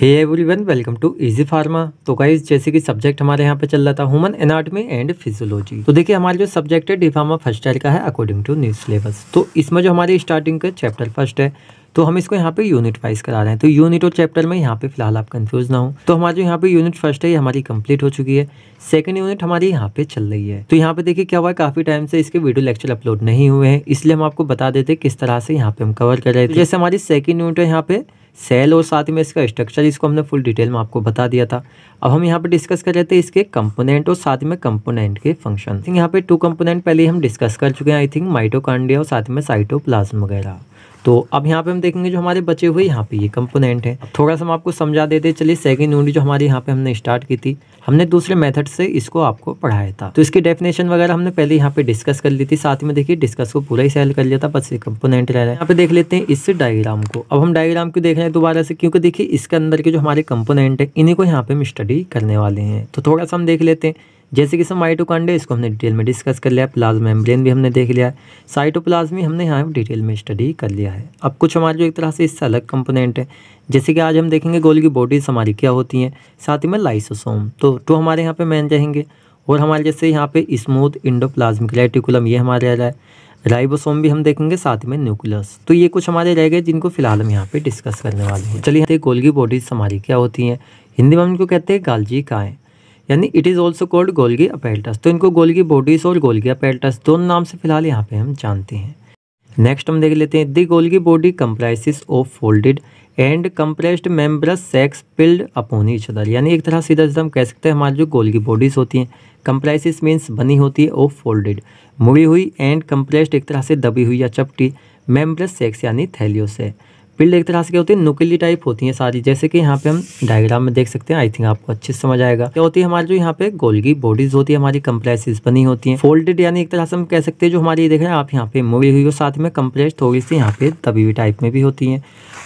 hey everyone welcome to easy pharma तो guys जैसे कि सब्जेक्ट हमारे यहाँ पे चल रहा था ह्यूमन एनाटमी एंड फिजियोलॉजी तो देखिए हमारा जो सब्जेक्ट है डिफार्मा फर्स्ट ईयर का है अकॉर्डिंग टू न्यू सिलेबस तो इसमें जो हमारे स्टार्टिंग का चैप्टर फर्स्ट है तो हम इसको यहाँ पे यूनिट वाइज करा रहे हैं तो यूनिट और चैप्टर में यहाँ पे फिलहाल आप कंफ्यूज ना हो तो हमारे जो यहाँ पे यूनिट फर्स्ट है ये हमारी कंप्लीट हो चुकी है सेकंड यूनिट हमारी यहाँ पे चल रही है तो यहाँ पे देखिए क्या हुआ है काफी टाइम से इसके वीडियो लेक्चर अपलोड नहीं हुए हैं इसलिए हम आपको बता देते किस तरह से यहाँ पे हम कवर कर रहे थे तो जैसे हमारी सेकंड यूनिट है यहाँ पे सेल और साथ में इसका स्ट्रक्चर इसको हमने फुल डिटेल में आपको बता दिया था अब हम यहाँ पे डिस्कस कर रहे थे इसके कंपोनेंट और साथ में कंपोनेंट के फंक्शन तो यहाँ पे टू कंपोनेंट पहले हम डिस्कस कर चुके हैं आई थिंक माइटोकांडिया और साथ में साइटोप्लाज्म वगैरह तो अब यहाँ पे हम देखेंगे जो हमारे बचे हुए यहाँ पे ये कंपोनेंट है थोड़ा सा हम आपको समझा देते चलिए सेकंड यूनिट जो हमारे यहाँ पे हमने स्टार्ट की थी हमने दूसरे मेथड से इसको आपको पढ़ाया था तो इसकी डेफिनेशन वगैरह हमने पहले यहाँ पे डिस्कस कर ली थी साथ में देखिए डिस्कस को पूरा ही सेल कर लिया था बस ये कंपोनेंट रह रहे यहाँ पे देख लेते हैं इस डायग्राम को अब हम डायग्राम को देख रहे हैं दोबारा से क्योंकि देखिए इसके अंदर के जो हमारे कंपोनेंट है इन्हीं को यहाँ पे हम स्टडी करने वाले हैं तो थोड़ा सा हम देख लेते हैं जैसे कि सब माइटोकांडे इसको हमने डिटेल में डिस्कस कर लिया प्लाज्मा मेम्ब्रेन भी हमने देख लिया साइटोप्लाज्मी हमने यहाँ डिटेल में स्टडी कर लिया है अब कुछ हमारे जो एक तरह से इससे अलग कंपोनेंट है जैसे कि आज हम देखेंगे गोल की बॉडीज हमारी क्या होती हैं साथ ही में लाइसोसोम तो टू तो हमारे यहाँ पर मैन रहेंगे और हमारे जैसे यहाँ पर स्मूथ प्लाज्मिक रेटिकुलम ये हमारे रहा है राइबोसोम भी हम देखेंगे साथ में न्यूक्लियस तो ये कुछ हमारे रह गए जिनको फिलहाल हम यहाँ पे डिस्कस करने वाले हैं चलिए गोल्गी बॉडीज हमारी क्या होती हैं हिंदी में हम इनको कहते हैं गालजी काएँ यानी it is also called Golgi apparatus तो इनको गोल्गी बॉडीज और गोल्गी अपेल्टस दोनों नाम से फिलहाल यहाँ पे हम जानते हैं नेक्स्ट हम देख लेते हैं the Golgi body comprises of folded and compressed membranous sacs piled upon other यानी एक तरह सीधा सीधा हम कह सकते हैं हमारी जो गोल्गी बॉडीज होती हैं कंप्राइसिस मीन्स बनी होती है ऑफ फोल्डेड मुड़ी हुई एंड कंप्रेस्ड एक तरह से दबी हुई या चपटी मेम्ब्रस सेक्स यानी थैलियोस है पिल्ड एक तरह से क्या होती है नुकीली टाइप होती है सारी जैसे कि यहाँ पे हम डायग्राम में देख सकते हैं आई थिंक आपको अच्छे से समझ आएगा क्या होती है हमारी जो यहाँ पे गोल्गी बॉडीज होती है हमारी कम्प्रेसिस बनी होती है फोल्डेड यानी एक तरह से हम कह सकते हैं जो हमारी ये देख रहे हैं आप यहाँ पे मूवी हुई हो साथ में कम्प्रेस थोड़ी सी यहाँ पे तभी टाइप में भी होती है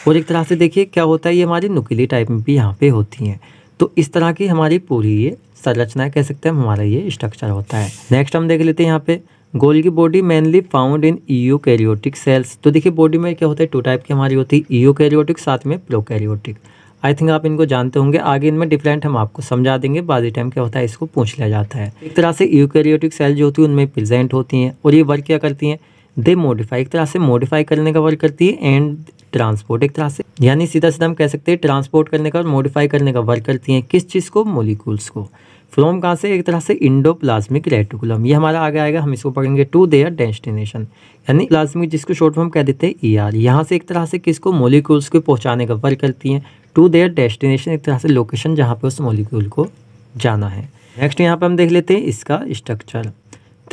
और एक तरह से देखिए क्या होता है ये हमारी नुकीली टाइप में भी यहाँ पे होती है तो इस तरह की हमारी पूरी ये संरचना कह सकते हैं हमारा ये स्ट्रक्चर होता है नेक्स्ट हम देख लेते हैं यहाँ पे Golgi body mainly found in eukaryotic cells तो देखिए बॉडी में क्या होता है टू टाइप की हमारी होती है ईओ कैरियोटिक साथ में प्रो कैरियोटिक आई थिंक आप इनको जानते होंगे आगे इनमें डिफरेंट हम आपको समझा देंगे बाद टाइम क्या होता है इसको पूछ लिया जाता है एक तरह से यूकैरियोटिक सेल जो होती है उनमें प्रेजेंट होती हैं और ये वर्क क्या करती हैं दे मोडिफाई एक तरह से मोडिफाई करने का वर्क करती है एंड ट्रांसपोर्ट एक तरह से यानी सीधा सीधा हम कह सकते हैं ट्रांसपोर्ट करने का और मोडिफाई करने का वर्क करती हैं किस चीज़ को मोलिकूल्स को फ्रॉम कहाँ से एक तरह से इंडो प्लाज्मिक रेटिकुलम ये हमारा आगे आएगा हम इसको पकड़ेंगे टू देयर डेस्टिनेशन यानी प्लाज्मिक जिसको शॉर्ट फॉर्म कह देते हैं ई e आर यहाँ से एक तरह से किसको मोलिक्यूल्स को पहुँचाने का वर्क करती हैं टू देयर डेस्टिनेशन एक तरह से लोकेशन जहाँ पर उस मोलिक्यूल को जाना है नेक्स्ट यहाँ पर हम देख लेते हैं इसका structure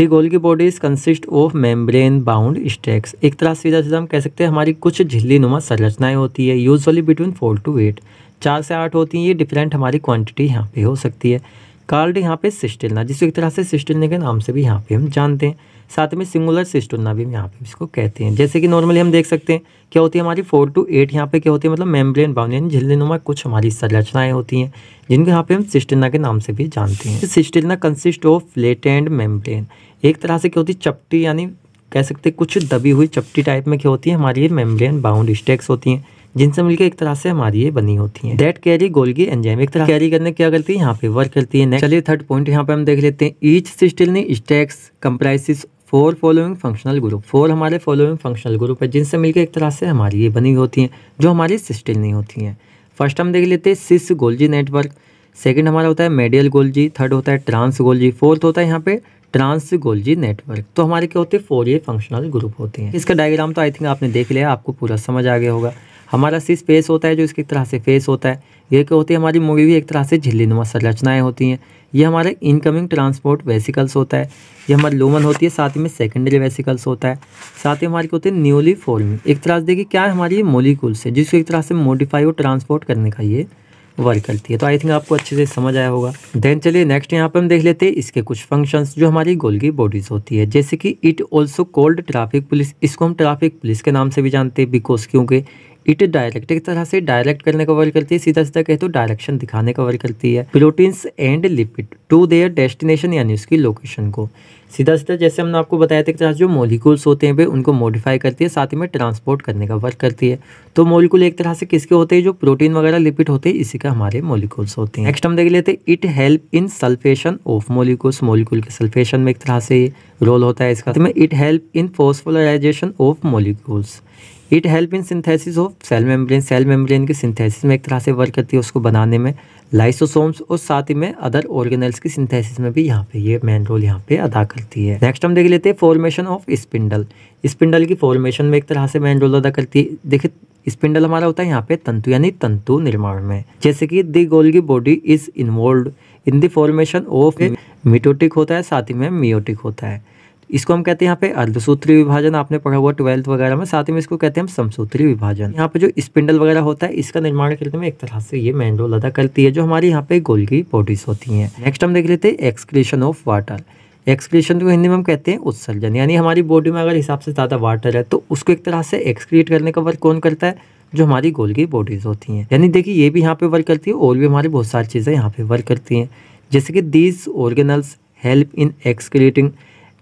Golgi bodies consist of membrane bound stacks एक तरह सीधा सीधा हम कह सकते हैं हमारी कुछ झिल्ली नुमा संरचनाएं होती है usually between four to eight चार से आठ होती हैं ये डिफरेंट हमारी क्वांटिटी यहाँ पे हो सकती है कार्ड यहाँ पे सिस्टिलना जिसको एक तरह से सिस्टिलना के नाम से भी यहाँ पे हम जानते हैं साथ में सिंगुलर सिस्टुलना भी हम यहाँ पे इसको कहते हैं जैसे कि नॉर्मली हम देख सकते हैं क्या होती है हमारी फोर टू एट यहाँ पे क्या होती है मतलब मेम्ब्रेन बाउंड यानी झिल्लीनुमा कुछ हमारी संरचनाएं होती हैं जिनको यहाँ पे हम सिस्टिलना के नाम से भी जानते हैं cisternae consist of let and membrane एक तरह से क्या होती है चपटी यानी कह सकते कुछ दबी हुई चपटी टाइप में क्या होती है हमारी मेम्ब्रेन बाउंड स्टेक्स होती हैं जिनसे मिलकर एक तरह से हमारी ये बनी होती है डेट कैरी गोलगी एंजाइम एक तरह कैरी करने क्या करती है यहाँ पे वर्क करती है चलिए थर्ड पॉइंट यहाँ पे हम देख लेते हैं each cisternae stacks comprises four following functional group four हमारे फॉलोइंग फंक्शनल ग्रुप है जिनसे मिलकर एक तरह से हमारी ये बनी होती हैं जो हमारी सिस्टल नहीं होती हैं फर्स्ट हम देख लेते हैं सिस गोल्जी नेटवर्क सेकंड हमारा होता है मेडियल गोल्जी थर्ड होता है ट्रांस गोल्जी फोर्थ होता है यहाँ पे ट्रांस गोल्जी नेटवर्क तो हमारे क्या होते हैं फोर ये फंक्शनल ग्रुप होते हैं इसका डायग्राम तो आई थिंक आपने देख लिया आपको पूरा समझ आ गया होगा हमारा सिस फेस होता है जो इसकी तरह से फेस होता है यह क्या होती है हमारी मूवी भी एक तरह से नुमा संरचनाएँ होती हैं ये हमारे इनकमिंग ट्रांसपोर्ट वेसिकल्स होता है ये हमारी लोमन होती है साथ ही में सेकेंडरी वेसिकल्स होता है साथ ही हमारे क्या होती है न्यूली फॉर्मिंग एक तरह से देखिए क्या है हमारी मोलिकुल्स है जिसको एक तरह से मोडिफाई और ट्रांसपोर्ट करने का ये वर्क करती है तो आई थिंक आपको अच्छे से समझ आया होगा देन चलिए नेक्स्ट यहाँ पर हम देख लेते हैं इसके कुछ फंक्शंस जो हमारी गोलगी बॉडीज होती है जैसे कि it also called traffic police इसको हम ट्रैफिक पुलिस के नाम से भी जानते हैं बिकॉज क्योंकि इट डायरेक्ट एक तरह से डायरेक्ट करने का वर्क करती है सीधा सीधा कहे तो डायरेक्शन दिखाने का वर्क करती है proteins and lipid to their destination यानी उसकी लोकेशन को सीधा सीधा जैसे हमने आपको बताया था एक तरह जो मोलिकूल्स होते हैं वे उनको मॉडिफाई करती है साथ ही में ट्रांसपोर्ट करने का वर्क करती है तो मोलिकूल एक तरह से किसके होते हैं जो प्रोटीन वगैरह लिपिड होते हैं इसी का हमारे मोलिकूल्स होते हैं नेक्स्ट हम देख लेते हैं it help in sulfation of molecules molecule के सल्फेशन में एक तरह से रोल होता है इसका it help in phosphorylation of molecules it help in synthesis of cell membrane cell membrane की सिंथेसिस में एक तरह से वर्क करती है उसको बनाने में लाइसोसोम्स और साथ ही में अदर ऑर्गेनल्स की सिंथेसिस में भी यहाँ पे ये मेन रोल यहाँ पे अदा करती है नेक्स्ट हम देख लेते हैं फॉर्मेशन ऑफ स्पिंडल स्पिंडल की फॉर्मेशन में एक तरह से मेन रोल अदा करती है देखिए स्पिंडल हमारा होता है यहाँ पे तंतु यानी तंतु निर्माण में जैसे कि the Golgi body is involve in the formation of mitotic होता है साथ ही में मियोटिक होता है इसको हम कहते हैं यहाँ पे अर्धसूत्री विभाजन आपने पढ़ा हुआ ट्वेल्थ वगैरह में साथ ही में इसको कहते हैं हम समसूत्री विभाजन यहाँ पे जो स्पिंडल वगैरह होता है इसका निर्माण करने में एक तरह से ये मेन रोल अदा करती है जो हमारे यहाँ पे गोलगी बॉडीज होती है नेक्स्ट हम देख लेते हैं एक्सक्रीशन ऑफ वाटर एक्सक्रीशन को हिंदी में हम कहते हैं उत्सर्जन यानी हमारी बॉडी में अगर हिसाब से ज़्यादा वाटर है तो उसको एक तरह से एक्सक्रीट करने का वर्क कौन करता है जो हमारी गोल्गी बॉडीज होती हैं यानी देखिए ये भी यहाँ पे वर्क करती है और भी हमारी बहुत सारी चीज़ें यहाँ पे वर्क करती हैं जैसे कि these organelles help in excreting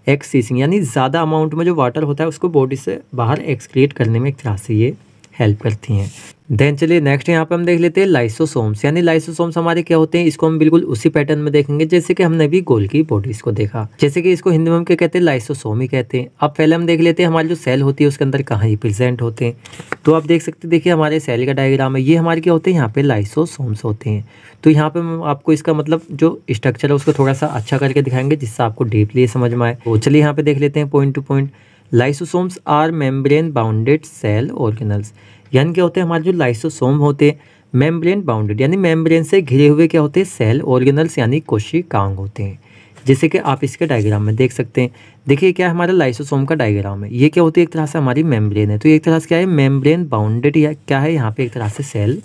accessing यानी ज़्यादा अमाउंट में जो वाटर होता है उसको बॉडी से बाहर एक्सक्रिएट करने में एक तरह से ये हेल्प करती हैं देन चलिए नेक्स्ट यहाँ पर हम देख लेते हैं लाइसोसोम्स यानी लाइसोसोम्स हमारे क्या होते हैं इसको हम बिल्कुल उसी पैटर्न में देखेंगे जैसे कि हमने भी गोल की बॉडीज को देखा जैसे कि इसको हिंदी में हम क्या कहते हैं लाइसोसोम ही कहते हैं अब पहले हम देख लेते हैं हमारे जो सेल होती है उसके अंदर कहाँ रिप्रेजेंट होते हैं तो आप देख सकते देखिए हमारे सेल का डायग्राम है ये हमारे क्या होते हैं यहाँ पे लाइसोसोम्स होते हैं तो यहाँ पे हम आपको इसका मतलब जो स्ट्रक्चर है उसको थोड़ा सा अच्छा करके दिखाएंगे जिससे आपको डीपली समझ में आए तो चलिए यहाँ पे देख लेते हैं point to point lysosomes are membrane bounded cell organelles यानी क्या होते हैं हमारे जो लाइसोसोम होते हैं मेम्ब्रेन बाउंडेड यानी मेम्ब्रेन से घिरे हुए क्या होते हैं सेल ऑर्गेनल्स यानी कोशिकांग होते हैं जैसे कि आप इसके डायग्राम में देख सकते हैं देखिए क्या हमारा लाइसोसोम का डायग्राम है ये क्या होती है एक तरह से हमारी मेम्ब्रेन है तो एक तरह से क्या है मेम्ब्रेन बाउंडेड या क्या है यहाँ पे एक तरह से सेल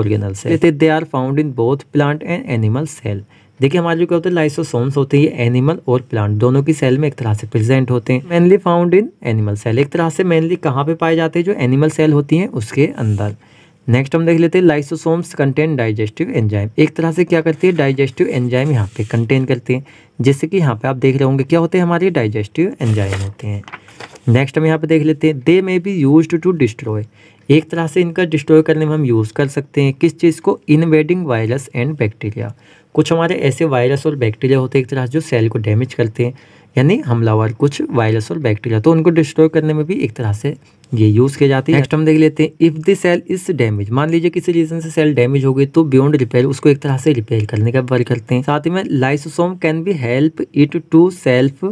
ऑर्गेनल्स है they are found in both plant and animal cell देखिए हमारे जो क्या होते हैं लाइसोसोम्स होते हैं ये एनिमल और प्लांट दोनों की सेल में एक तरह से प्रेजेंट होते हैं mainly found in animal cell एक तरह से मेनली कहाँ पे पाए जाते हैं जो एनिमल सेल होती हैं उसके अंदर नेक्स्ट हम देख लेते हैं लाइसोसोम्स कंटेन डाइजेस्टिव एंजाइम एक तरह से क्या करती है डाइजेस्टिव एंजाइम यहाँ पे कंटेन करते हैं जैसे कि यहाँ पे आप देख रहे होंगे क्या होते हैं हमारे डाइजेस्टिव एंजाइम होते हैं नेक्स्ट हम यहाँ पे देख लेते हैं they may be use to destroy एक तरह से इनका डिस्ट्रॉय करने में हम यूज़ कर सकते हैं किस चीज़ को इनवेडिंग वायरस एंड बैक्टीरिया कुछ हमारे ऐसे वायरस और बैक्टीरिया होते हैं एक तरह जो सेल को डैमेज करते हैं यानी हमलावर कुछ वायरस और बैक्टीरिया तो उनको डिस्ट्रॉय करने में भी एक तरह से ये यूज़ किया जाते हैं नेक्स्ट हम देख लेते हैं if the cell is damage मान लीजिए किसी रीजन से सेल डैमेज हो गई तो बियॉन्ड रिपेयर उसको एक तरह से रिपेयर करने का वर्क करते हैं साथ ही में lysosome can be help it to self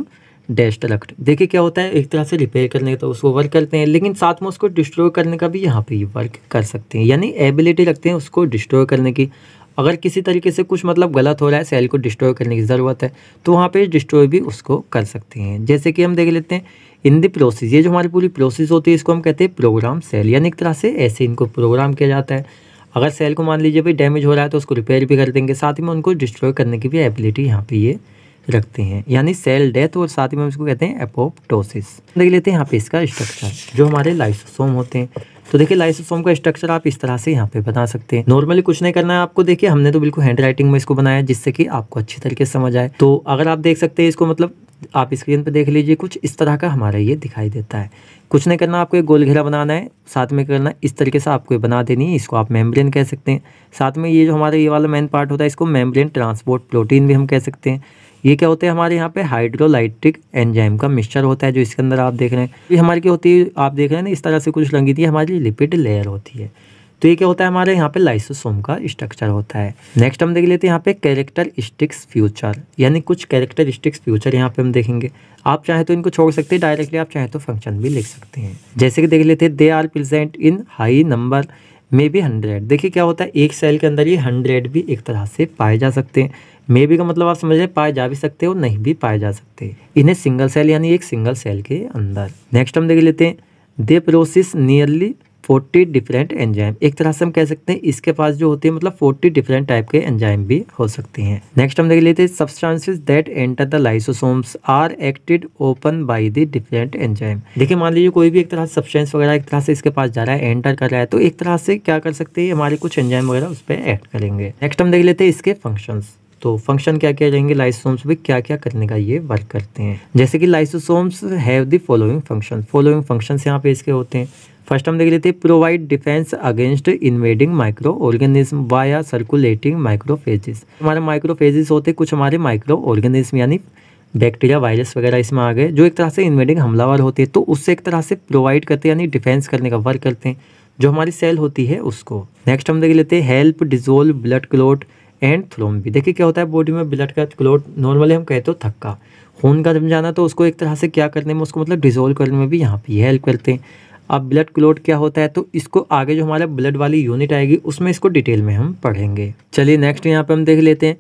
destruct देखिए क्या होता है एक तरह से रिपेयर करने का तो उसको वर्क करते हैं लेकिन साथ में उसको डिस्ट्रॉय करने का भी यहाँ पे वर्क कर सकते हैं यानी एबिलिटी रखते हैं उसको डिस्ट्रॉय करने की अगर किसी तरीके से कुछ मतलब गलत हो रहा है सेल को डिस्ट्रॉय करने की ज़रूरत है तो वहाँ पे डिस्ट्रॉय भी उसको कर सकते हैं जैसे कि हम देख लेते हैं इन द प्रोसेस ये जो हमारी पूरी प्रोसेस होती है इसको हम कहते हैं प्रोग्राम सेल यानी एक तरह से ऐसे इनको प्रोग्राम किया जाता है अगर सेल को मान लीजिए भाई डैमेज हो रहा है तो उसको रिपेयर भी कर देंगे साथ ही में उनको डिस्ट्रॉय करने की भी एबिलिटी यहाँ पर ये रखते हैं यानी सेल डेथ और साथ ही में इसको कहते हैं एपोप्टोसिस देख लेते हैं यहाँ पे इसका स्ट्रक्चर जो हमारे लाइसोसोम होते हैं तो देखिए फॉर्म का स्ट्रक्चर आप इस तरह से यहाँ पे बना सकते हैं नॉर्मली कुछ नहीं करना है आपको देखिए हमने तो बिल्कुल हैंड राइटिंग में इसको बनाया जिससे कि आपको अच्छे तरीके से समझ आए तो अगर आप देख सकते हैं इसको मतलब आप स्क्रीन पर देख लीजिए कुछ इस तरह का हमारा ये दिखाई देता है कुछ नहीं करना आपको एक गोल घेरा बनाना है साथ में करना इस तरीके से आपको ये बना देनी है इसको आप मेम्ब्रेन कह सकते हैं साथ में ये जो हमारा ये वाला मेन पार्ट होता है इसको मेम्ब्रेन ट्रांसपोर्ट प्रोटीन भी हम कह सकते हैं ये क्या होते हैं हमारे यहाँ पे हाइड्रोलाइट्रिक एंजाइम का मिक्सचर होता है जो इसके अंदर आप देख रहे हैं ये हमारी क्या होती है आप देख रहे हैं ना इस तरह से कुछ लंगी थी हमारी लिपिड लेयर होती है तो ये क्या होता है हमारे यहाँ पे लाइसोसोम का स्ट्रक्चर होता है नेक्स्ट हम देख लेते हैं यहाँ पे कैरेक्टर स्टिक्स फ्यूचर यानी कुछ कैरेक्टर स्टिक्स फ्यूचर यहाँ पे हम देखेंगे आप चाहे तो इनको छोड़ सकते हैं डायरेक्टली आप चाहे तो फंक्शन भी लिख सकते हैं जैसे कि देख लेते हैं they are present in high number may be hundred देखिए क्या होता है एक सेल के अंदर ये हंड्रेड भी एक तरह से पाए जा सकते हैं मे बी का मतलब आप समझ रहे पाए जा भी सकते और नहीं भी पाए जा सकते इन्हें सिंगल सेल यानी एक सिंगल सेल के अंदर नेक्स्ट हम देख लेते हैं they process nearly forty different enzyme एक तरह से हम कह सकते हैं इसके पास जो होते हैं मतलब फोर्टी डिफरेंट टाइप के एंजाइम भी हो सकते हैं नेक्स्ट हम देख लेते हैं substances that enter the lysosomes are acted upon by the different enzyme देखिए मान लीजिए कोई भी एक तरह से सब्सटेंस वगैरह एक तरह से इसके पास जा रहा है एंटर कर रहा है तो एक तरह से क्या कर सकते हैं हमारे कुछ एंजाइम वगैरह उस पर एक्ट करेंगे नेक्स्ट हम देख लेते हैं इसके फंक्शंस तो फंक्शन क्या क्या जाएंगे लाइसोसोम्स भी क्या क्या करने का ये वर्क करते हैं जैसे कि lysosomes have the following function following function यहाँ पे इसके होते हैं फर्स्ट हम देख लेते हैं provide defence against invading micro organism via circulating macrophages हमारे माइक्रोफेजिस होते हैं कुछ हमारे माइक्रो ऑर्गेनिज्म यानी बैक्टीरिया वायरस वगैरह इसमें आ गए जो एक तरह से इन्वेडिंग हमलावर होते हैं तो उससे एक तरह से प्रोवाइड करते हैं यानी डिफेंस करने का वर्क करते हैं जो हमारी सेल होती है उसको नेक्स्ट हम देख लेते हैं help dissolve blood clot and फ्लोम भी देखिए क्या होता है बॉडी में ब्लड का क्लोट नॉर्मली हम कहते हो थक्का खून का जम जाना तो उसको एक तरह से क्या करने में उसको मतलब डिजोल्व करने में भी यहाँ पर हेल्प करते हैं अब ब्लड क्लोट क्या होता है तो इसको आगे जो हमारा ब्लड वाली यूनिट आएगी उसमें इसको डिटेल में हम पढ़ेंगे चलिए नेक्स्ट यहाँ पर हम देख लेते हैं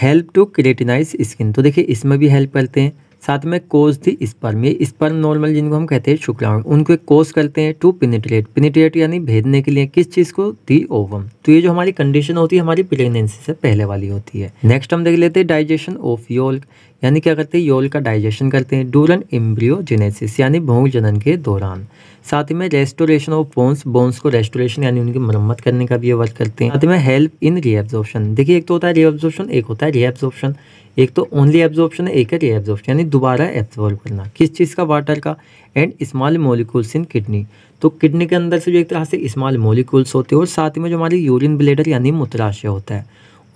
हेल्प टू क्रिएटिनाइज स्किन तो देखिए इसमें भी हेल्प करते हैं साथ में कोस थी स्पर्म ये स्पर्म नॉर्मल जिनको हम कहते हैं शुक्ला उनको एक कोस करते हैं टू पिनिट्रेट पिनिट्रेट यानी भेदने के लिए किस चीज़ को दी ओवम तो ये जो हमारी कंडीशन होती है हमारी प्रेगनेंसी से पहले वाली होती है नेक्स्ट हम देख लेते हैं डाइजेशन ऑफ योल यानी क्या करते हैं योल का डाइजेशन करते हैं डूरन इम्ब्रियोजेनेसिस यानी भूंग जनन के दौरान साथ ही में रेस्टोरेशन ऑफ बोन्स बोन्स को रेस्टोरेशन यानी उनकी मरम्मत करने का भी ये वर्क करते हैं साथ में हेल्प इन रीएब्जॉर्प्शन देखिए एक तो होता है रीएब्जॉर्प्शन एक होता है रीएब्जॉर्प्शन एक तो ओनली एब्जॉर्प्शन है एक है रीएब्जॉर्प्शन यानी दोबारा एब्जॉर्व करना किस चीज़ का वाटर का and small molecules in kidney तो किडनी के अंदर से जो एक तरह से स्मॉल मोलिकूल्स होते हैं और साथ ही में जो हमारे यूरिन ब्लेडर यानी मूत्राशय होता है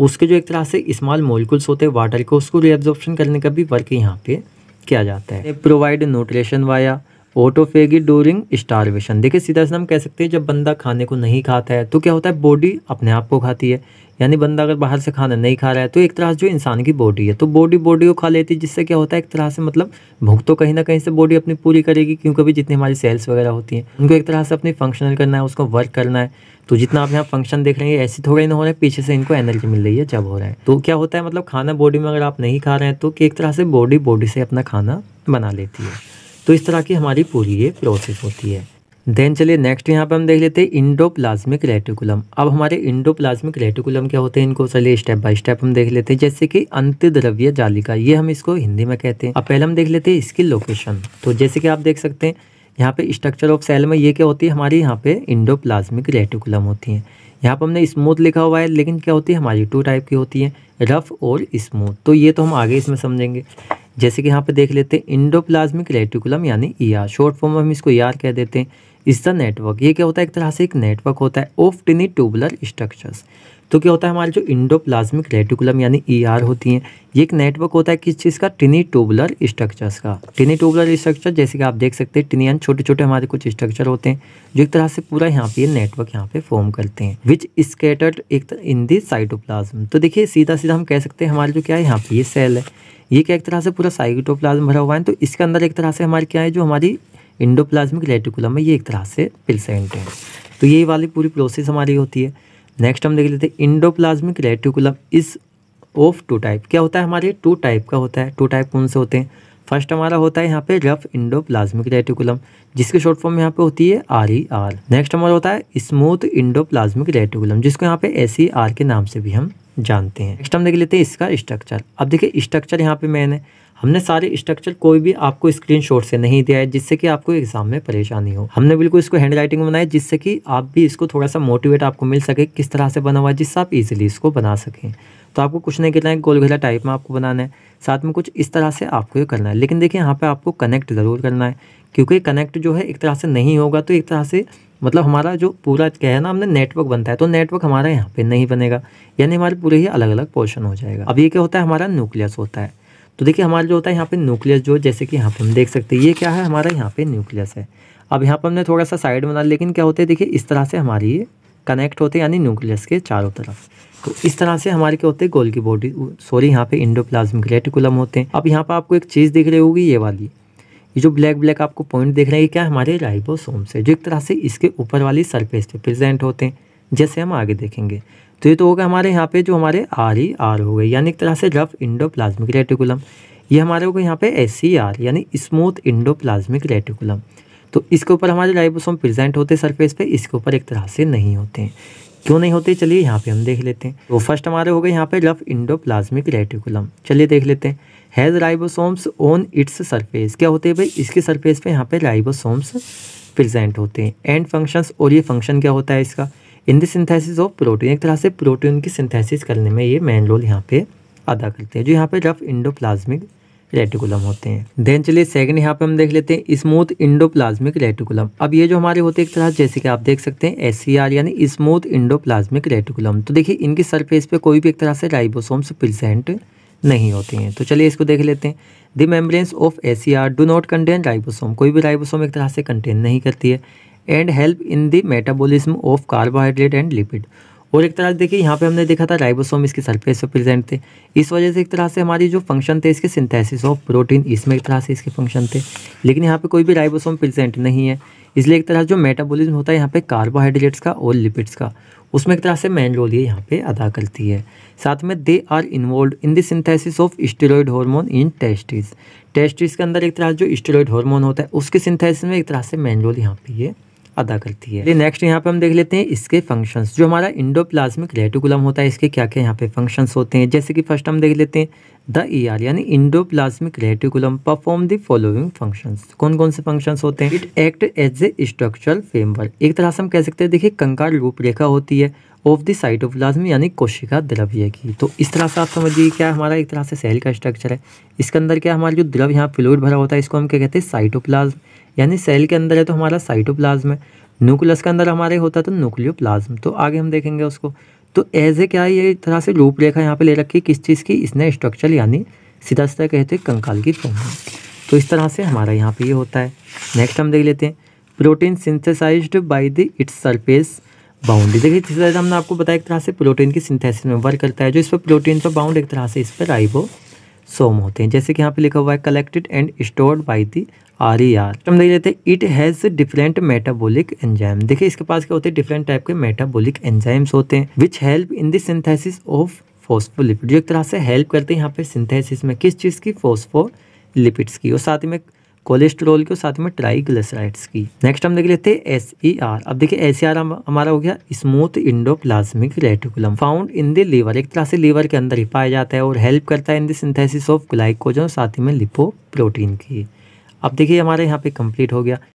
उसके जो एक तरह से स्मॉल मोलिकुल्स होते हैं वाटर को उसको रीएब्जॉर्प्शन करने का भी वर्क यहाँ पे किया जाता है provide nutrition via autophagy during starvation देखिए सीधा सीधा हम कह सकते हैं जब बंदा खाने को नहीं खाता है तो क्या होता है बॉडी अपने आप को खाती है यानी बंदा अगर बाहर से खाना नहीं खा रहा है तो एक तरह से जो इंसान की बॉडी है तो बॉडी बॉडी को खा लेती है जिससे क्या होता है एक तरह से मतलब भूख तो कहीं ना कहीं से बॉडी अपनी पूरी करेगी क्योंकि अभी जितनी हमारी सेल्स वगैरह होती हैं उनको एक तरह से अपनी फंक्शनल करना है उसको वर्क करना है तो जितना आप यहाँ फंक्शन देख रहे हैं ऐसी थोड़ा ना हो रहे हैं पीछे से इनको एनर्जी मिल रही है जब हो रहा है तो क्या होता है मतलब खाना बॉडी में अगर आप नहीं खा रहे हैं तो एक तरह से बॉडी बॉडी से अपना खाना बना लेती है तो इस तरह की हमारी पूरी ये प्रोसेस होती है देन चलिए नेक्स्ट यहाँ पर हम देख लेते हैं इंडो प्लाज्मिक रेटिकुलम अब हमारे इंडो प्लाज्मिक रेटिकुलम क्या होते हैं इनको चलिए स्टेप बाय स्टेप हम देख लेते हैं जैसे कि अंत्यद्रव्य जालिका ये हम इसको हिंदी में कहते हैं अब पहले हम देख लेते हैं इसकी लोकेशन तो जैसे कि आप देख सकते हैं यहाँ पे स्ट्रक्चर ऑफ सेल में ये क्या होती है हमारी यहाँ पे प्लाज्मिक रेटिकुलम होती है यहाँ पर हमने स्मूथ लिखा हुआ है लेकिन क्या होती है हमारी टू टाइप की होती है रफ और स्मूथ तो ये तो हम आगे इसमें समझेंगे जैसे कि यहाँ पे देख लेते हैं इंडोप्लाज्मिक रेटिकुलम यानी ई आर शॉर्ट फॉर्म में हम इसको आर e कह देते हैं इस द नेटवर्क ये क्या होता है एक तरह से एक नेटवर्क होता है ऑफ टिनी ट्यूबुलर स्ट्रक्चर्स तो क्या होता है हमारे जो इंडोप्लाज्मिक रेटिकुलम यानी ई e आर होती हैं ये एक नेटवर्क होता है किस चीज़ का टिनी ट्यूबुलर स्ट्रक्चर्स का टिनी ट्यूबुलर स्ट्रक्चर जैसे कि आप देख सकते हैं टिनियन छोटे छोटे हमारे कुछ स्ट्रक्चर होते हैं जो एक तरह से पूरा यहाँ पे नेटवर्क यहाँ पे फॉर्म करते हैं विच स्केटर्ड एक इन दी साइटोप्लाज्म तो देखिए सीधा सीधा हम कह सकते हैं हमारे जो क्या है यहाँ पे ये सेल है ये क्या एक तरह से पूरा साइटोप्लाज्म भरा हुआ है तो इसके अंदर एक तरह से हमारी क्या है जो हमारी इंडोप्लाज्मिक रेटिकुलम है ये एक तरह से पिलसेंट है तो यही वाली पूरी प्रोसेस हमारी होती है नेक्स्ट हम देख लेते हैं endoplasmic reticulum is of two type क्या होता है हमारे टू टाइप का होता है टू टाइप कौन से होते हैं फर्स्ट हमारा होता है यहाँ पे रफ इंडोप्लाज्मिक रेटिकुलम जिसके शॉर्ट फॉर्म यहाँ पे होती है आर ई आर नेक्स्ट हमारा होता है स्मूथ इंडोप्लाज्मिक रेटिकुलम जिसको यहाँ पे ए सी आर के नाम से भी हम जानते हैं नेक्स्ट हम देख लेते हैं इसका स्ट्रक्चर अब देखिए स्ट्रक्चर यहाँ पे मैंने हमने सारे स्ट्रक्चर कोई भी आपको स्क्रीनशॉट से नहीं दिया है जिससे कि आपको एग्जाम में परेशानी हो हमने बिल्कुल इसको हैंड राइटिंग में बनाया जिससे कि आप भी इसको थोड़ा सा मोटिवेट आपको मिल सके किस तरह से बना हुआ है जिससे आप इजीली इसको बना सकें तो आपको कुछ नहीं करना है गोल घेरा टाइप में आपको बनाना है साथ में कुछ इस तरह से आपको ये करना है लेकिन देखिए यहाँ पर आपको कनेक्ट ज़रूर करना है क्योंकि कनेक्ट जो है एक तरह से नहीं होगा तो एक तरह से मतलब हमारा जो पूरा क्या है ना हमने नेटवर्क बनता है तो नेटवर्क हमारा यहाँ पे नहीं बनेगा यानी हमारे पूरे ही अलग अलग पोर्शन हो जाएगा अब ये क्या होता है हमारा न्यूक्लियस होता है तो देखिए हमारा जो होता है यहाँ पे न्यूक्लियस जो जैसे कि यहाँ पे हम देख सकते हैं ये क्या है हमारा यहाँ पे न्यूक्लियस है अब यहाँ पर हमने थोड़ा सा साइड बना लेकिन क्या होते हैं देखिए इस तरह से हमारी ये कनेक्ट होते हैं यानी न्यूक्लियस के चारों तरफ तो इस तरह से हमारे क्या होते हैं गोल की बॉडी सॉरी यहाँ पे इंडोप्लाज्मिक रेटिकुलम होते हैं अब यहाँ पर आपको एक चीज़ दिख रही होगी ये वाली ये जो ब्लैक ब्लैक आपको पॉइंट देख रहे हैं क्या हमारे राइबोसोम्स है जो एक तरह से इसके ऊपर वाली सरफेस पे प्रेजेंट होते हैं जैसे हम आगे देखेंगे तो ये तो होगा हमारे यहाँ पे जो हमारे आर ई आर हो गए यानी एक तरह से रफ इंडो प्लाज्मिक रेटिकुलम ये हमारे हो गए यहाँ पे एस सी आर यानी स्मूथ इंडो प्लाज्मिक रेटिकुलम तो इसके ऊपर हमारे राइबोसोम प्रेजेंट होते सरफेस पे इसके ऊपर एक तरह से नहीं होते हैं क्यों नहीं होते चलिए यहाँ पे हम देख लेते हैं तो फर्स्ट हमारे हो गए यहाँ पे रफ इंडो प्लाज्मिक रेटिकुलम चलिए देख लेते हैं has ribosomes on its surface क्या होते हैं भाई इसके सरफेस पे यहाँ पे राइबोसोम्स प्रेजेंट होते हैं एंड फंक्शंस और ये फंक्शन क्या होता है इसका in the synthesis of protein एक तरह से प्रोटीन की सिंथेसिस करने में ये मेन रोल यहाँ पे अदा करते हैं जो यहाँ पे रफ इंडोप्लाज्मिक रेटिकुलम होते हैं देन चलिए सेकंड यहाँ पे हम देख लेते हैं स्मूथ इंडोप्लाज्मिक रेटिकुलम अब ये जो हमारे होते हैं एक तरह जैसे कि आप देख सकते हैं एस e यानी स्मूथ इंडोप्लाज्मिक रेटिकुलम तो देखिए इनकी सरफेस पे कोई भी एक तरह से राइबोसोम्स प्रेजेंट नहीं होते हैं तो चलिए इसको देख लेते हैं the membranes of A C R do not contain ribosome कोई भी राइबोसोम एक तरह से कंटेन नहीं करती है and help in the metabolism of carbohydrate and lipid और एक तरह देखिए यहाँ पे हमने देखा था राइबोसोम इसके सरफेस पर प्रेजेंट थे इस वजह से एक तरह से हमारी जो फंक्शन थे इसके सिंथेसिस ऑफ प्रोटीन इसमें एक तरह से इसके फंक्शन थे लेकिन यहाँ पे कोई भी राइबोसोम प्रेजेंट नहीं है इसलिए एक तरह जो मेटाबॉलिज्म होता है यहाँ पे कार्बोहाइड्रेट्स का और लिपिड्स का उसमें एक तरह से मेन रोल ये यहाँ पे अदा करती है साथ में they are involve in the synthesis of steroid hormone in testis testis के अंदर एक तरह जो स्टेरॉयड हार्मोन होता है उसके सिंथेसिस में एक तरह से मेन रोल यहाँ पे ये अदा करती है नेक्स्ट यहाँ पे हम देख लेते हैं इसके फंक्शन जो हमारा इंडो प्लाज्मिक रेटिकुलम होता है इसके क्या क्या यहाँ पे फंक्शन होते हैं जैसे कि फर्स्ट हम देख लेते हैं द ई आर यानी endoplasmic reticulum perform the following function कौन कौन से फंक्शन होते हैं it act as a structural framework एक तरह से हम कह सकते हैं देखिए कंकाल रूपरेखा होती है ऑफ द साइट ऑफ लाजमी यानी कोशिका द्रव्य की तो इस तरह से आप समझिए क्या हमारा एक तरह से सेल का स्ट्रक्चर है इसके अंदर क्या हमारा जो द्रव यहाँ फ्लूड भरा होता है इसको हम क्या कहते हैं साइटोप्लाज्म यानी सेल के अंदर है तो हमारा साइटोप्लाज्म है न्यूक्लियस के अंदर हमारे होता है तो न्यूक्लियो तो आगे हम देखेंगे उसको तो एज ए क्या ये ये तरह से रूपरेखा यहाँ पर ले रखी किस चीज़ की इसने स्ट्रक्चर यानी सीधा सीधा कहते हैं कंकाल की फॉर्म तो इस तरह से हमारा यहाँ पर ये होता है नेक्स्ट हम देख लेते हैं protein synthesized by the its surface boundary देखिए जिस तरह से हमने आपको बताया एक तरह से प्रोटीन की सिंथेसिस में वर्क करता है जो इस पर प्रोटीन पर बाउंड एक तरह से इस पर राइबो सोम होते हैं जैसे कि यहाँ पे लिखा हुआ है collected and stored by the R E R हम देख लेते हैं it has different metabolic enzyme देखिए इसके पास क्या होते हैं डिफरेंट टाइप के मेटाबोलिक एंजाइम्स होते हैं which help in the synthesis of phospholipid जो एक तरह से हेल्प करते हैं यहाँ पे सिंथेसिस में किस चीज़ की फोस्फोलिपिड्स की और साथ ही में कोलेस्ट्रोल के साथ में ट्राइग्लिसराइड्स की नेक्स्ट हम देख लेते हैं एस ई आर अब देखिए एस ई आर हमारा हो गया smooth endoplasmic reticulum found in the liver एक तरह से लीवर के अंदर ही पाया जाता है और हेल्प करता है in the synthesis of glycogen साथ ही में लिपो प्रोटीन की अब देखिए हमारे यहाँ पे कंप्लीट हो गया